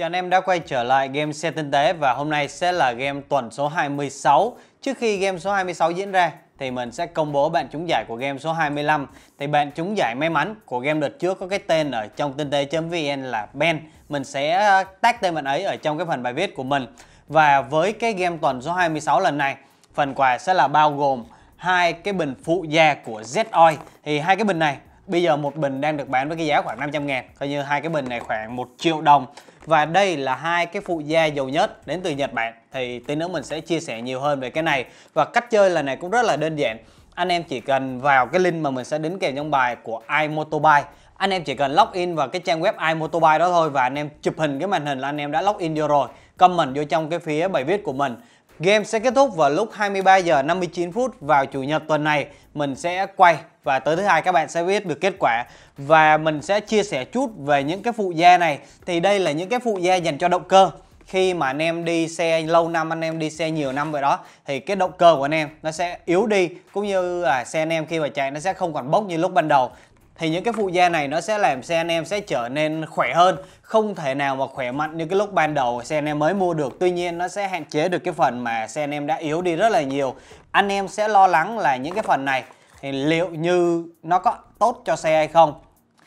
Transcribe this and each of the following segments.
Chào anh em đã quay trở lại game xe tinh tế và hôm nay sẽ là game tuần số 26. Trước khi game số 26 diễn ra thì mình sẽ công bố bạn trúng giải của game số 25. Thì bạn trúng giải may mắn của game đợt trước có cái tên ở trong tinh tế.vn là Ben. Mình sẽ ờ, tag tên bạn ấy ở trong cái phần bài viết của mình. Và với cái game tuần số 26 lần này, phần quà sẽ là bao gồm hai cái bình phụ gia của Zoil. Thì hai cái bình này Bây giờ một bình đang được bán với cái giá khoảng 500 ngàn Coi như hai cái bình này khoảng 1 triệu đồng và đây là hai cái phụ gia dầu nhất đến từ Nhật Bản Thì tí nữa mình sẽ chia sẻ nhiều hơn về cái này Và cách chơi lần này cũng rất là đơn giản anh em chỉ cần vào cái link mà mình sẽ đính kèm trong bài của iMotobike anh em chỉ cần login vào cái trang web iMotobike đó thôi và anh em chụp hình cái màn hình là anh em đã login vô rồi comment vô trong cái phía bài viết của mình Game sẽ kết thúc vào lúc 23 giờ 59 phút vào chủ nhật tuần này. Mình sẽ quay và tới thứ hai các bạn sẽ biết được kết quả và mình sẽ chia sẻ chút về những cái phụ gia này. Thì đây là những cái phụ gia dành cho động cơ khi mà anh em đi xe lâu năm anh em đi xe nhiều năm vậy đó thì cái động cơ của anh em nó sẽ yếu đi cũng như là xe anh em khi mà chạy nó sẽ không còn bốc như lúc ban đầu thì những cái phụ gia này nó sẽ làm xe anh em sẽ trở nên khỏe hơn không thể nào mà khỏe mạnh như cái lúc ban đầu xe anh em mới mua được tuy nhiên nó sẽ hạn chế được cái phần mà xe anh em đã yếu đi rất là nhiều anh em sẽ lo lắng là những cái phần này thì liệu như nó có tốt cho xe hay không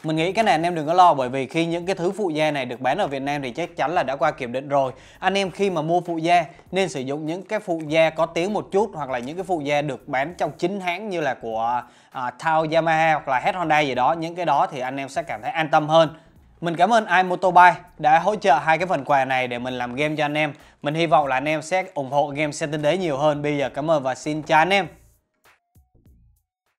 mình nghĩ cái này anh em đừng có lo bởi vì khi những cái thứ phụ da này được bán ở Việt Nam thì chắc chắn là đã qua kiểm định rồi. Anh em khi mà mua phụ da nên sử dụng những cái phụ da có tiếng một chút hoặc là những cái phụ da được bán trong chính hãng như là của à, Tao Yamaha hoặc là Head Honda gì đó. Những cái đó thì anh em sẽ cảm thấy an tâm hơn. Mình cảm ơn iMotobike đã hỗ trợ hai cái phần quà này để mình làm game cho anh em. Mình hy vọng là anh em sẽ ủng hộ game xe tinh Saturday nhiều hơn. Bây giờ cảm ơn và xin chào anh em.